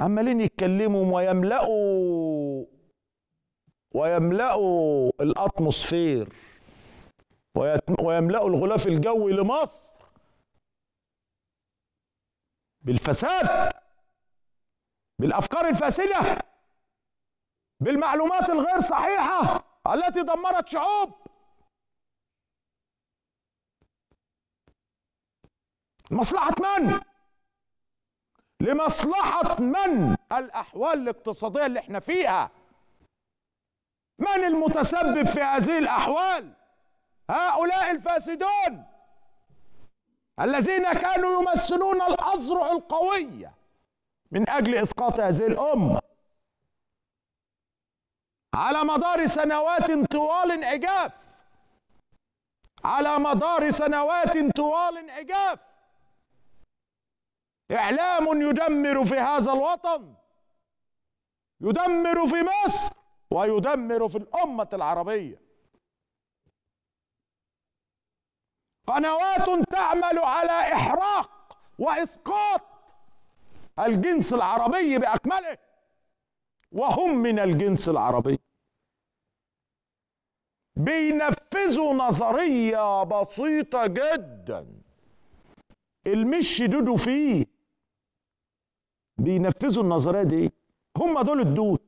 عمالين يتكلموا ويملأوا ويملأوا الأطموسفير ويملأوا الغلاف الجوي لمصر بالفساد بالأفكار الفاسدة بالمعلومات الغير صحيحة التي دمرت شعوب مصلحة من؟ لمصلحة من الأحوال الاقتصادية اللي احنا فيها من المتسبب في هذه الأحوال هؤلاء الفاسدون الذين كانوا يمثلون الأزرع القوية من أجل إسقاط هذه الأمة على مدار سنوات طوال عجاف على مدار سنوات طوال عجاف إعلام يدمر في هذا الوطن يدمر في مصر ويدمر في الأمة العربية قنوات تعمل على إحراق وإسقاط الجنس العربي بأكمله وهم من الجنس العربي بينفذوا نظرية بسيطة جدا المش دودو فيه بينفذوا النظريه دي هم دول الدود